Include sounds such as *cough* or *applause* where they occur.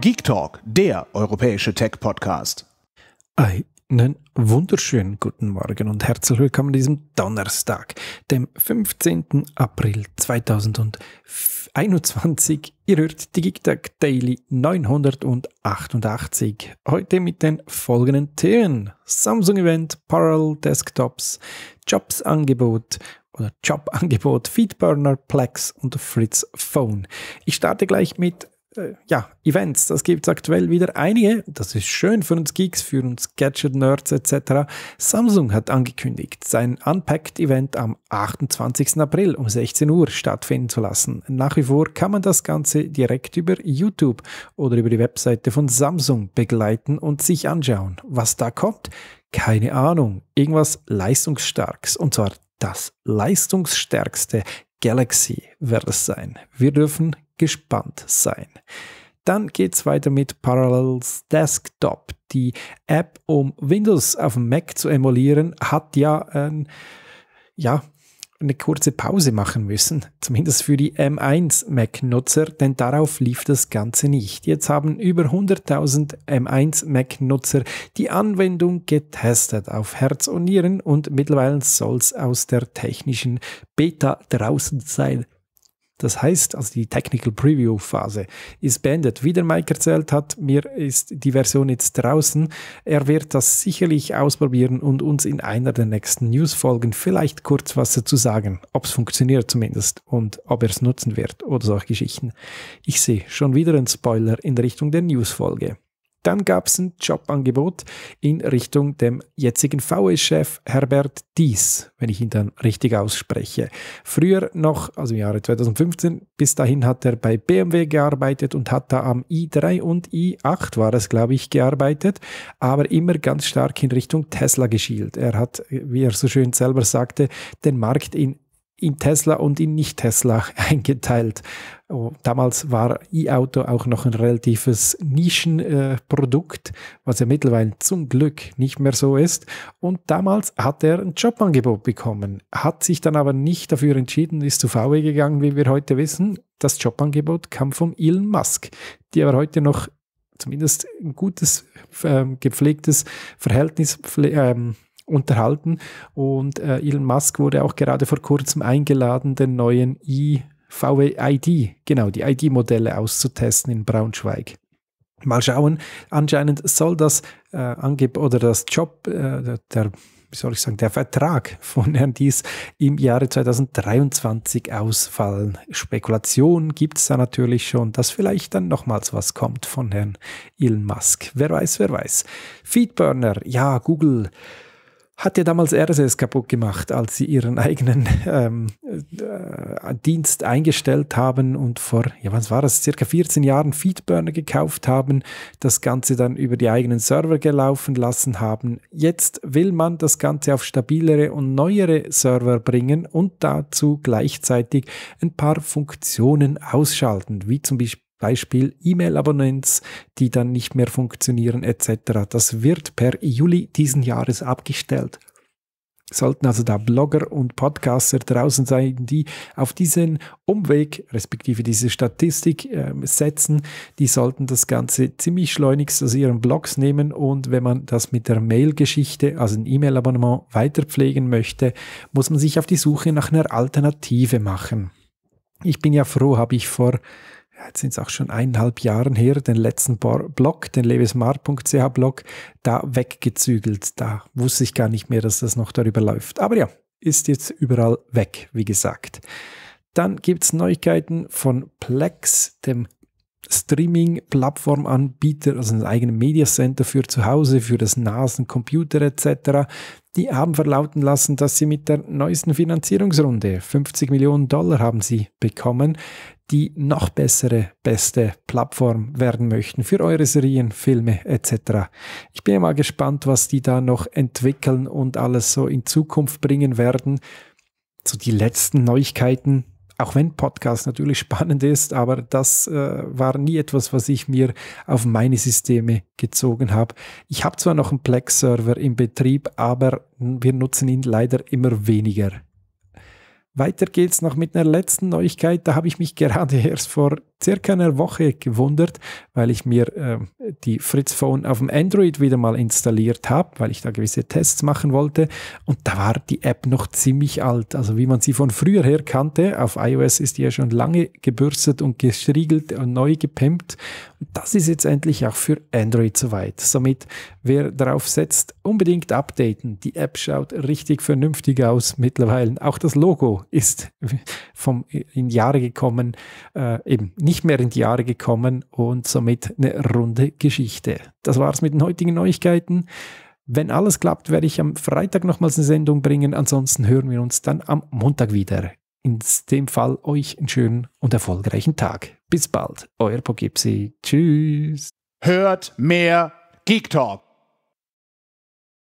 Geek Talk, der europäische Tech-Podcast. Einen wunderschönen guten Morgen und herzlich willkommen an diesem Donnerstag, dem 15. April 2021. Ihr hört die Geek Talk Daily 988. Heute mit den folgenden Themen: Samsung Event, Parallel Desktops, Jobsangebot oder Jobangebot, Feedburner, Plex und Fritz Phone. Ich starte gleich mit äh, ja, Events. Das gibt es aktuell wieder einige. Das ist schön für uns Geeks, für uns Gadget-Nerds etc. Samsung hat angekündigt, sein Unpacked-Event am 28. April um 16 Uhr stattfinden zu lassen. Nach wie vor kann man das Ganze direkt über YouTube oder über die Webseite von Samsung begleiten und sich anschauen. Was da kommt? Keine Ahnung. Irgendwas Leistungsstarkes. Und zwar das leistungsstärkste Galaxy wird es sein. Wir dürfen gespannt sein. Dann geht es weiter mit Parallels Desktop. Die App, um Windows auf dem Mac zu emulieren, hat ja, ähm, ja eine kurze Pause machen müssen, zumindest für die M1 Mac-Nutzer, denn darauf lief das Ganze nicht. Jetzt haben über 100.000 M1 Mac-Nutzer die Anwendung getestet auf Herz und Nieren und mittlerweile soll es aus der technischen Beta draußen sein. Das heißt, also die Technical Preview Phase ist beendet. Wie der Mike erzählt hat, mir ist die Version jetzt draußen. Er wird das sicherlich ausprobieren und uns in einer der nächsten News-Folgen vielleicht kurz was dazu sagen, ob es funktioniert zumindest und ob er es nutzen wird oder solche Geschichten. Ich sehe schon wieder einen Spoiler in Richtung der News-Folge. Dann gab es ein Jobangebot in Richtung dem jetzigen vs chef Herbert Dies, wenn ich ihn dann richtig ausspreche. Früher noch, also im Jahre 2015, bis dahin hat er bei BMW gearbeitet und hat da am i3 und i8 war es, glaube ich, gearbeitet, aber immer ganz stark in Richtung Tesla geschielt. Er hat, wie er so schön selber sagte, den Markt in in Tesla und in Nicht-Tesla *laughs* eingeteilt. Oh, damals war E-Auto auch noch ein relatives Nischenprodukt, äh, was ja mittlerweile zum Glück nicht mehr so ist. Und damals hat er ein Jobangebot bekommen, hat sich dann aber nicht dafür entschieden, ist zu VW e gegangen, wie wir heute wissen. Das Jobangebot kam von Elon Musk, die aber heute noch zumindest ein gutes, äh, gepflegtes Verhältnis, ähm, unterhalten. Und äh, Elon Musk wurde auch gerade vor kurzem eingeladen, den neuen ID, e genau, die ID-Modelle auszutesten in Braunschweig. Mal schauen, anscheinend soll das äh, Angeb oder das Job, äh, der, wie soll ich sagen, der Vertrag von Herrn Dies im Jahre 2023 ausfallen. Spekulationen gibt es da natürlich schon, dass vielleicht dann nochmals was kommt von Herrn Elon Musk. Wer weiß, wer weiß. Feedburner, ja, Google hat ja damals RSS kaputt gemacht, als sie ihren *laughs* eigenen ähm, äh, Dienst eingestellt haben und vor, ja, was war das, circa 14 Jahren Feedburner gekauft haben, das Ganze dann über die eigenen Server gelaufen lassen haben. Jetzt will man das Ganze auf stabilere und neuere Server bringen und dazu gleichzeitig ein paar Funktionen ausschalten, wie zum Beispiel Beispiel E-Mail-Abonnents, die dann nicht mehr funktionieren etc. Das wird per Juli diesen Jahres abgestellt. Sollten also da Blogger und Podcaster draußen sein, die auf diesen Umweg, respektive diese Statistik äh, setzen, die sollten das Ganze ziemlich schleunigst aus ihren Blogs nehmen und wenn man das mit der Mail-Geschichte, also ein E-Mail-Abonnement, weiterpflegen möchte, muss man sich auf die Suche nach einer Alternative machen. Ich bin ja froh, habe ich vor jetzt sind es auch schon eineinhalb Jahre her, den letzten Blog, den levesmar.ch Blog, da weggezügelt. Da wusste ich gar nicht mehr, dass das noch darüber läuft. Aber ja, ist jetzt überall weg, wie gesagt. Dann gibt es Neuigkeiten von Plex, dem Streaming-Plattformanbieter, also ein eigenes Mediacenter für zu Hause, für das Nasen, Computer etc., die haben verlauten lassen, dass sie mit der neuesten Finanzierungsrunde 50 Millionen Dollar haben sie bekommen, die noch bessere, beste Plattform werden möchten für eure Serien, Filme etc. Ich bin ja mal gespannt, was die da noch entwickeln und alles so in Zukunft bringen werden. So die letzten Neuigkeiten auch wenn Podcast natürlich *laughs* spannend ist, aber das äh, war nie etwas, was ich mir auf meine Systeme gezogen habe. Ich habe zwar noch einen Plex-Server im Betrieb, aber wir nutzen ihn leider immer weniger. Weiter geht's noch mit einer letzten Neuigkeit. Da habe ich mich gerade *laughs* erst vor circa einer Woche gewundert, weil ich mir äh, die Fritz Phone auf dem Android wieder mal installiert habe, weil ich da gewisse Tests machen wollte. Und da war die App noch ziemlich alt. Also wie man sie von früher her kannte. Auf iOS ist die ja schon lange gebürstet und gestriegelt und neu gepimpt. Das ist jetzt endlich auch für Android soweit. Somit, wer darauf setzt, unbedingt updaten. Die App schaut richtig vernünftig aus mittlerweile. Auch das Logo ist vom, in Jahre gekommen, äh, eben nicht mehr in die Jahre gekommen und somit eine runde Geschichte. Das war's mit den heutigen Neuigkeiten. Wenn alles klappt, werde ich am Freitag nochmals eine Sendung bringen. Ansonsten hören wir uns dann am Montag wieder. In dem Fall euch einen schönen und erfolgreichen Tag. Bis bald, euer Pogipsi. Tschüss. Hört mehr Geek Talk.